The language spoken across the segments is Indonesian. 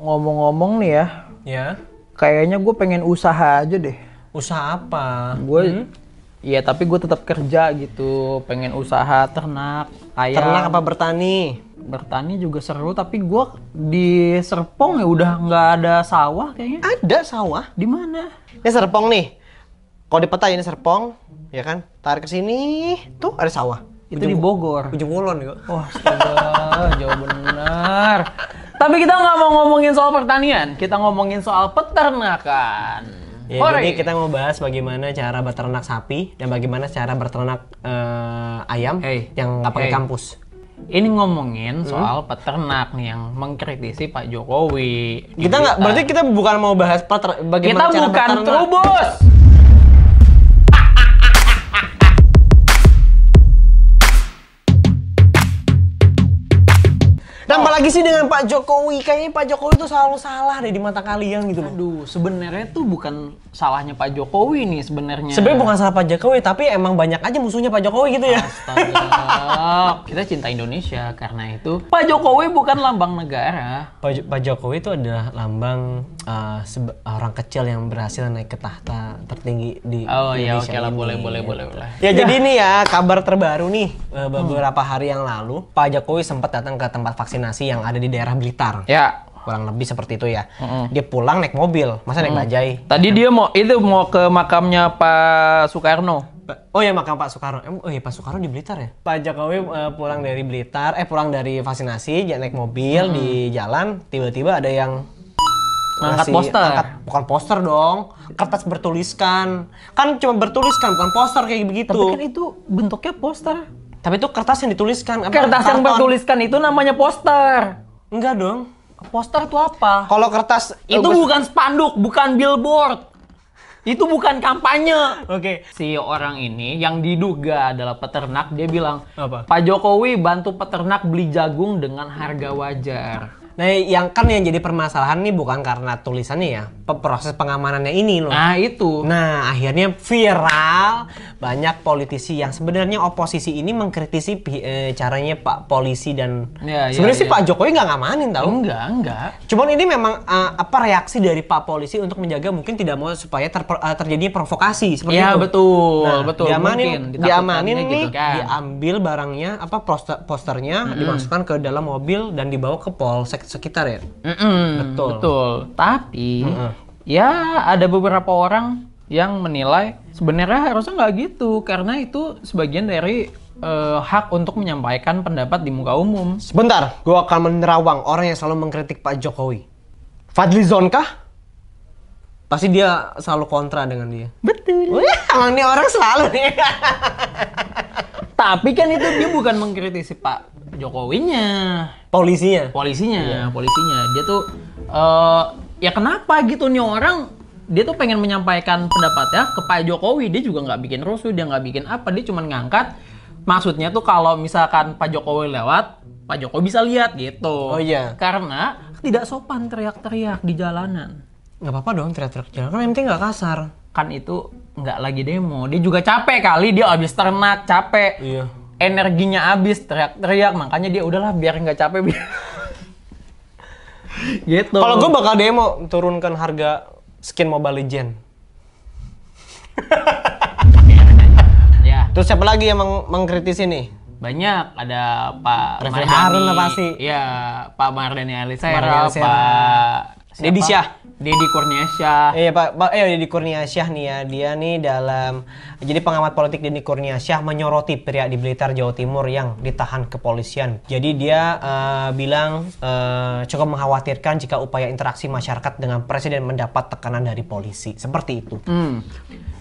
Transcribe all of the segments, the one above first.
ngomong-ngomong nih ya. Ya. Kayaknya gue pengen usaha aja deh. Usaha apa? Gue hmm? Iya, tapi gue tetap kerja gitu. Pengen usaha ternak ayam. Ternak apa bertani? Bertani juga seru, tapi gue di Serpong ya udah nggak ada sawah kayaknya. Ada sawah? Di mana? Ini Serpong nih. Kalau di peta ini Serpong, ya kan? Tarik ke sini, tuh ada sawah. Itu ujung, di Bogor. Ujung Kulon Wah, oh, jauh benar. Tapi kita nggak mau ngomongin soal pertanian, kita ngomongin soal peternakan. Ya, jadi kita mau bahas bagaimana cara beternak sapi dan bagaimana cara beternak uh, eh, ayam hey. yang nggak pakai hey. kampus. Ini ngomongin hmm? soal peternak nih yang mengkritisi Pak Jokowi. Kita nggak, gitu. berarti kita bukan mau bahas peter, bagaimana kita cara bukan trubus. Dan oh lagi sih dengan Pak Jokowi? Kayaknya Pak Jokowi itu selalu salah deh di mata kalian gitu loh. Aduh, sebenarnya tuh bukan salahnya Pak Jokowi nih sebenarnya. Sebenarnya bukan salah Pak Jokowi, tapi emang banyak aja musuhnya Pak Jokowi gitu ya. Astaga. Kita cinta Indonesia karena itu Pak Jokowi bukan lambang negara. Pak, jo Pak Jokowi itu adalah lambang uh, orang kecil yang berhasil naik ke tahta tertinggi di oh, ya, Indonesia. Oh iya, oke lah boleh boleh gitu. boleh boleh. Ya, ya jadi ini ya kabar terbaru nih eh, hmm. beberapa hmm. hari yang lalu Pak Jokowi sempat datang ke tempat vaksinasi yang ada di daerah Blitar. Ya. Kurang lebih seperti itu ya. Mm-hmm. Dia pulang naik mobil, masa naik mm. bajai. Tadi iya kan? dia mau itu mau ke makamnya Pak Soekarno. Oh ya makam Pak Soekarno. Oh ya Pak Soekarno di Blitar ya. Pak Jokowi uh, pulang dari Blitar, eh pulang dari vaksinasi, dia naik mobil mm. di jalan, tiba-tiba ada yang angkat poster angkat, bukan poster dong kertas bertuliskan kan cuma bertuliskan bukan poster kayak begitu tapi kan itu bentuknya poster tapi itu kertas yang dituliskan. Kertas Karton. yang bertuliskan itu namanya poster. Enggak dong. Poster itu apa? Kalau kertas eh, itu uh, bukan spanduk, bukan billboard. Itu bukan kampanye. Oke. Okay. Si orang ini yang diduga adalah peternak, dia bilang, apa? "Pak Jokowi bantu peternak beli jagung dengan harga wajar." Nah, yang kan yang jadi permasalahan nih bukan karena tulisannya ya, proses pengamanannya ini loh. Nah, itu. Nah, akhirnya viral banyak politisi yang sebenarnya oposisi ini mengkritisi eh, caranya Pak polisi dan ya, ya sebenarnya ya, sih Pak Jokowi nggak ngamanin tau? Enggak, enggak. Cuman ini memang uh, apa reaksi dari Pak polisi untuk menjaga mungkin tidak mau supaya ter, eh, terjadi provokasi seperti ya, itu. Iya, betul. Nah, betul. Diamanin, mungkin, diamanin gitu nih, gitu kan. diambil barangnya apa poster posternya mm -hmm. dimasukkan ke dalam mobil dan dibawa ke polsek sekitar ya. Mm -mm, betul. Betul. Tapi mm -mm. ya ada beberapa orang yang menilai sebenarnya harusnya nggak gitu karena itu sebagian dari uh, hak untuk menyampaikan pendapat di muka umum. Sebentar, gue akan menerawang orang yang selalu mengkritik Pak Jokowi. Fadli Zonkah? Pasti dia selalu kontra dengan dia. Betul. Wih, emang ini orang selalu nih. Tapi kan itu dia bukan mengkritisi Pak Jokowinya polisinya polisinya yeah. polisinya dia tuh uh, ya kenapa gitu nih orang dia tuh pengen menyampaikan pendapatnya ke Pak Jokowi dia juga nggak bikin rusuh dia nggak bikin apa dia cuma ngangkat maksudnya tuh kalau misalkan Pak Jokowi lewat Pak Jokowi bisa lihat gitu oh iya karena tidak sopan teriak-teriak di jalanan nggak apa-apa dong teriak-teriak jalanan kan yang penting nggak kasar kan itu nggak lagi demo dia juga capek kali dia habis ternak capek iya energinya habis teriak-teriak makanya dia udahlah biar nggak capek biar gitu kalau gue bakal demo turunkan harga skin mobile legend ya terus siapa lagi yang meng mengkritisi nih banyak ada Pak Refli Harun lah pasti ya Pak Mardani Alisera Pak Dedi Syah. Dedi Kurniasyah. Iya Pak, Pak eh Dedi Kurniasyah nih ya. Dia nih dalam jadi pengamat politik Dedi Kurniasyah menyoroti pria di Blitar Jawa Timur yang ditahan kepolisian. Jadi dia uh, bilang uh, cukup mengkhawatirkan jika upaya interaksi masyarakat dengan presiden mendapat tekanan dari polisi. Seperti itu. Hmm.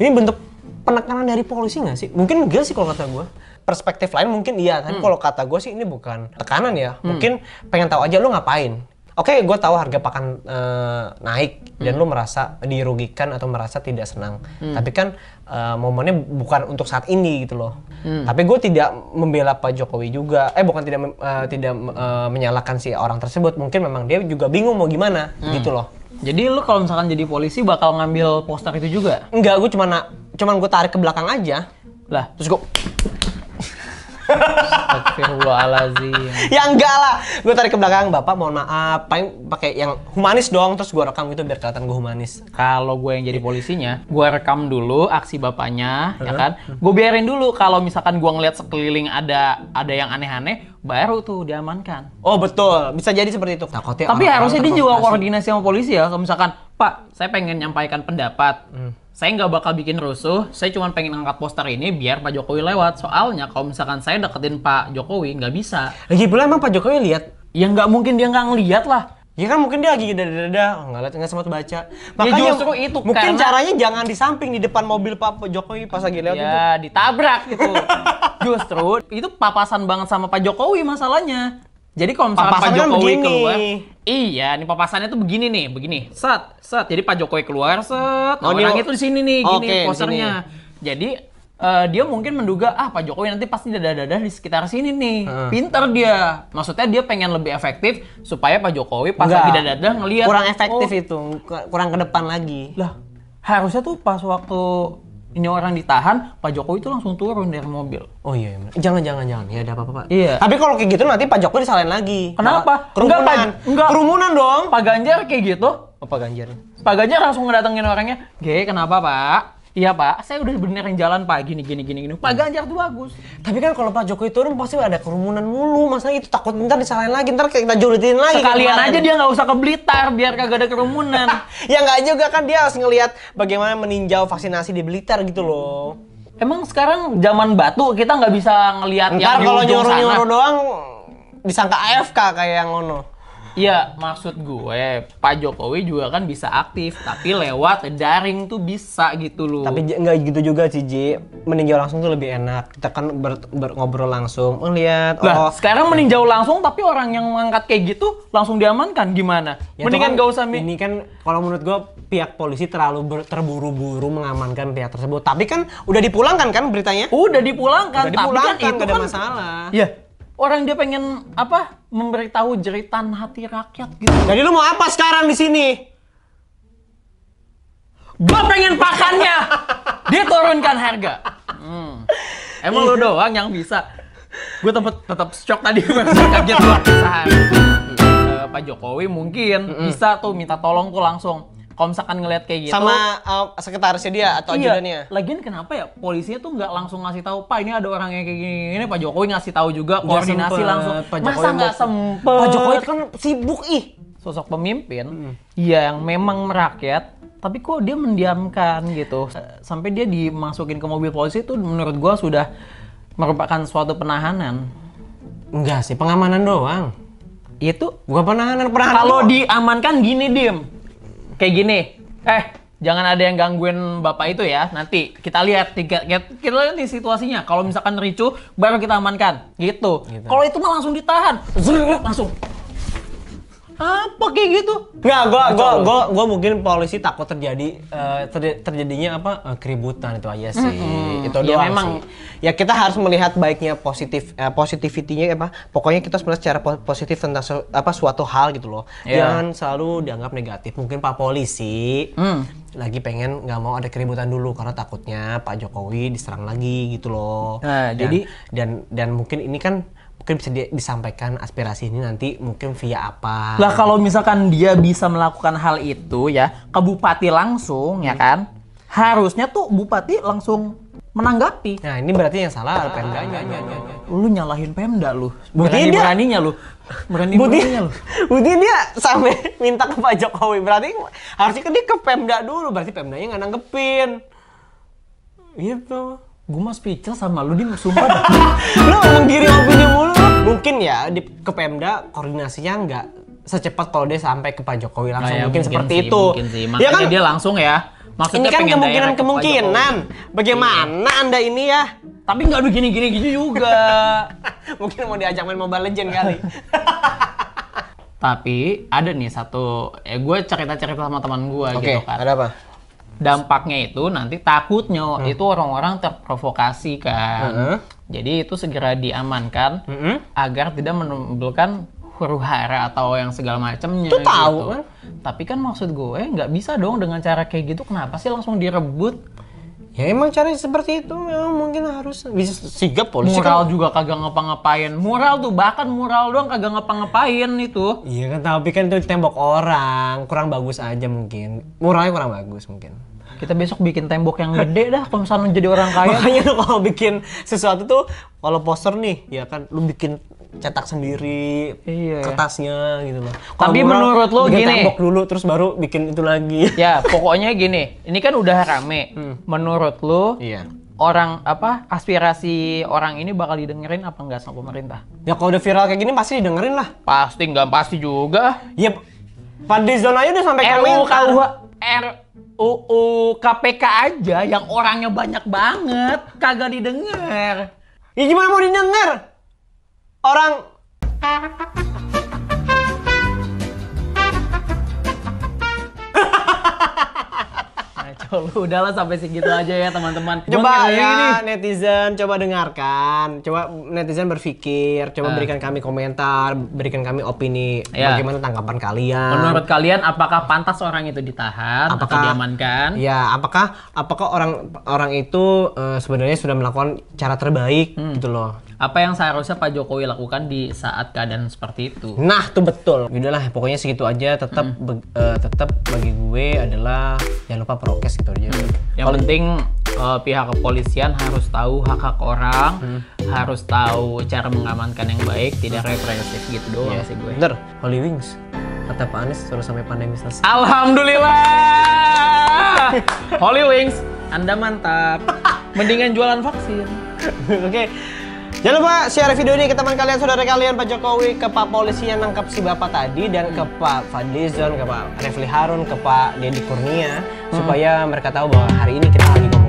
Ini bentuk penekanan dari polisi nggak sih? Mungkin enggak sih kalau kata gue perspektif lain mungkin iya tapi hmm. kalau kata gue sih ini bukan tekanan ya hmm. mungkin pengen tahu aja lu ngapain oke okay, gue tahu harga pakan uh, naik hmm. dan lu merasa dirugikan atau merasa tidak senang hmm. tapi kan uh, momennya bukan untuk saat ini gitu loh hmm. tapi gue tidak membela pak jokowi juga eh bukan tidak uh, tidak uh, menyalahkan si orang tersebut mungkin memang dia juga bingung mau gimana hmm. gitu loh jadi lu kalau misalkan jadi polisi bakal ngambil poster itu juga? Enggak, gue cuma cuman, gue tarik ke belakang aja. Lah, terus gue Astagfirullahaladzim. ya enggak lah. Gue tarik ke belakang, Bapak mohon maaf. Paling pakai yang humanis dong, terus gue rekam gitu biar kelihatan gue humanis. Kalau gue yang jadi polisinya, gue rekam dulu aksi bapaknya, uh ya kan? Gue biarin dulu kalau misalkan gue ngeliat sekeliling ada ada yang aneh-aneh, baru tuh diamankan. Oh betul, bisa jadi seperti itu. Takutnya Tapi harusnya dia juga koordinasi sama polisi ya, kalau misalkan Pak, saya pengen nyampaikan pendapat. Hmm. Saya nggak bakal bikin rusuh, saya cuma pengen angkat poster ini biar Pak Jokowi lewat. Soalnya kalau misalkan saya deketin Pak Jokowi, nggak bisa. Lagi pula emang Pak Jokowi lihat? Ya nggak mungkin dia nggak ngeliat lah. Ya kan mungkin dia lagi dada-dada, nggak lihat nggak sempat baca. Ya Makanya ya justru itu mungkin karena... caranya jangan di samping di depan mobil Pak Jokowi pas lagi lewat ya, itu. ditabrak gitu. justru itu papasan banget sama Pak Jokowi masalahnya. Jadi kalau misalkan Pak kan Jokowi kan keluar, iya, nih papasannya tuh begini nih, begini. Set, set. Jadi Pak Jokowi keluar, set. Oh, orangnya tuh di sini nih, gini okay, posternya. Jadi uh, dia mungkin menduga ah Pak Jokowi nanti pasti dadah-dadah di sekitar sini nih. Hmm. Pinter dia. Maksudnya dia pengen lebih efektif supaya Pak Jokowi pas Enggak. lagi dadah-dadah ngelihat kurang efektif oh, itu, kurang ke depan lagi. Lah, harusnya tuh pas waktu ini orang ditahan, Pak Jokowi itu langsung turun dari mobil. Oh iya, jangan jangan jangan ya ada apa-apa Pak. Iya. Tapi kalau kayak gitu nanti Pak Jokowi disalahin lagi. Kenapa? Nah, kerumunan. Enggak, Pak, enggak. Kerumunan dong. Pak Ganjar kayak gitu. Oh, Pak Ganjar. Pak Ganjar langsung ngedatengin orangnya. Gey, kenapa Pak? Iya Pak, saya udah benerin jalan Pak, gini gini gini gini. Pak hmm. Ganjar tuh bagus. Tapi kan kalau Pak Jokowi turun pasti ada kerumunan mulu, masa itu takut ntar disalahin lagi, ntar kita julitin lagi. Sekalian aja dia nggak usah ke Blitar biar kagak ada kerumunan. ya nggak juga kan dia harus ngelihat bagaimana meninjau vaksinasi di Blitar gitu loh. Emang sekarang zaman batu kita nggak bisa ngelihat yang kalau nyuruh-nyuruh doang disangka AFK kayak yang ono. Iya, maksud gue Pak Jokowi juga kan bisa aktif, tapi lewat daring tuh bisa gitu loh. Tapi nggak gitu juga sih, Ji. Meninjau langsung tuh lebih enak. Kita kan ber, ber ngobrol langsung, ngeliat. Nah, sekarang meninjau langsung, tapi orang yang ngangkat kayak gitu langsung diamankan gimana? Ya, Mendingan kan nggak usah. Ini kan kalau menurut gue pihak polisi terlalu terburu-buru mengamankan pihak tersebut. Tapi kan udah dipulangkan kan beritanya? Udah dipulangkan. Udah dipulangkan, tapi kan itu kan, ada masalah. Iya, orang dia pengen apa memberitahu jeritan hati rakyat gitu. Jadi lu mau apa sekarang di sini? Gua pengen pakannya. dia turunkan harga. Hmm. Emang lu doang yang bisa. Gue tetep tetap shock tadi kaget gua. Iya, Pak Jokowi mungkin mm -hmm. bisa tuh minta tolong tuh langsung kalau misalkan ngelihat kayak gitu sama uh, sekretarisnya dia atau iya, ajudannya lagian kenapa ya polisinya tuh nggak langsung ngasih tahu pak ini ada orang yang kayak gini ini pak jokowi ngasih tahu juga koordinasi sempet, langsung pak jokowi masa nggak sempet pak jokowi kan sibuk ih sosok pemimpin hmm. yang memang merakyat tapi kok dia mendiamkan gitu sampai dia dimasukin ke mobil polisi itu menurut gua sudah merupakan suatu penahanan enggak sih pengamanan doang itu gua penahanan penahanan kalau diamankan gini dim kayak gini. Eh, jangan ada yang gangguin bapak itu ya. Nanti kita lihat tiga kita lihat nih situasinya. Kalau misalkan ricu baru kita amankan. Gitu. gitu. Kalau itu mah langsung ditahan. Zrrr, langsung apa kayak gitu Enggak, gua gua gua gua mungkin polisi takut terjadi uh, eh, ter, terjadinya apa uh, keributan itu aja sih mm-hmm. itu ya doang ya, memang sih. ya kita harus melihat baiknya positif uh, eh, positivitinya apa pokoknya kita sebenarnya secara positif tentang su- apa suatu hal gitu loh yeah. jangan selalu dianggap negatif mungkin pak polisi mm lagi pengen nggak mau ada keributan dulu karena takutnya Pak Jokowi diserang lagi gitu loh. Nah, dan, jadi dan dan mungkin ini kan mungkin bisa di, disampaikan aspirasi ini nanti mungkin via apa? Lah kalau misalkan dia bisa melakukan hal itu ya ke bupati langsung hmm. ya kan, harusnya tuh bupati langsung menanggapi. Nah ini berarti yang salah ah, nya iya, iya, iya. Lu nyalahin pemda lu. Berarti berani dia, beraninya lu. Berani Budi, beraninya lu. berarti dia sampai minta ke Pak Jokowi. Berarti harusnya kan dia ke pemda dulu. Berarti pemda pemdanya nggak nanggepin. Gitu. Gue mah speechless sama lu, di sumpah. lu diri opini mulu mungkin ya di ke Pemda koordinasinya nggak secepat kalau dia sampai ke Pak Jokowi langsung nah, mungkin, mungkin seperti sih, itu. Mungkin sih. ya kan? dia langsung ya. Maksudnya ini kan kemungkinan-kemungkinan. Bagaimana iya. Anda ini ya? Tapi nggak begini gini gitu juga. mungkin mau diajak main Mobile Legend kali. Tapi ada nih satu, eh gue cerita-cerita sama teman gue okay, gitu kan. ada apa? dampaknya itu nanti takutnya hmm. itu orang-orang terprovokasi kan. Hmm. Jadi itu segera diamankan hmm. agar tidak menimbulkan huru hara atau yang segala macamnya. Itu tahu gitu. Eh. Tapi kan maksud gue nggak bisa dong dengan cara kayak gitu. Kenapa sih langsung direbut? ya emang caranya seperti itu memang mungkin harus bisa sigap polisi moral kan. juga kagak ngapa-ngapain mural tuh bahkan mural doang kagak ngapa-ngapain itu iya kan tapi kan itu tembok orang kurang bagus aja mungkin muralnya kurang bagus mungkin kita besok bikin tembok yang gede dah kalau misalnya jadi orang kaya makanya lu kalau bikin sesuatu tuh kalau poster nih ya kan lu bikin cetak sendiri iya, kertasnya ya. gitu loh kalo tapi menurut lu bikin gini tembok dulu terus baru bikin itu lagi ya pokoknya gini ini kan udah rame hmm. menurut lu iya. orang apa aspirasi orang ini bakal didengerin apa enggak sama pemerintah ya kalau udah viral kayak gini pasti didengerin lah pasti enggak pasti juga ya Fadlizon aja udah sampai RUU KUH R UU KPK aja yang orangnya banyak banget kagak didengar. Ya gimana mau didengar? Orang lu udahlah sampai segitu aja ya teman-teman. Coba ya ini. netizen, coba dengarkan, coba netizen berpikir, coba uh. berikan kami komentar, berikan kami opini yeah. bagaimana tanggapan kalian. Menurut kalian apakah pantas orang itu ditahan apakah, atau diamankan? Ya, apakah apakah orang orang itu uh, sebenarnya sudah melakukan cara terbaik hmm. gitu loh apa yang seharusnya Pak Jokowi lakukan di saat keadaan seperti itu. Nah, tuh betul. Udahlah, pokoknya segitu aja. Tetap mm. be, uh, eh, tetap bagi gue adalah jangan lupa prokes gitu aja. Mm. Yang Kalo... penting uh, pihak kepolisian harus tahu hak hak orang, hmm. harus tahu cara mengamankan yang baik, tidak represif gitu doang yeah. sih gue. Bener, Holy Wings. Kata Pak Anies suruh sampai pandemi selesai. Alhamdulillah. Holy Wings, Anda mantap. Mendingan jualan vaksin. Oke. okay. Jangan lupa share video ini ke teman kalian, saudara kalian, Pak Jokowi, ke Pak Polisi yang nangkap si Bapak tadi, dan ke Pak Fadlizon, ke Pak Refli Harun, ke Pak Deddy Kurnia, supaya mereka tahu bahwa hari ini kita lagi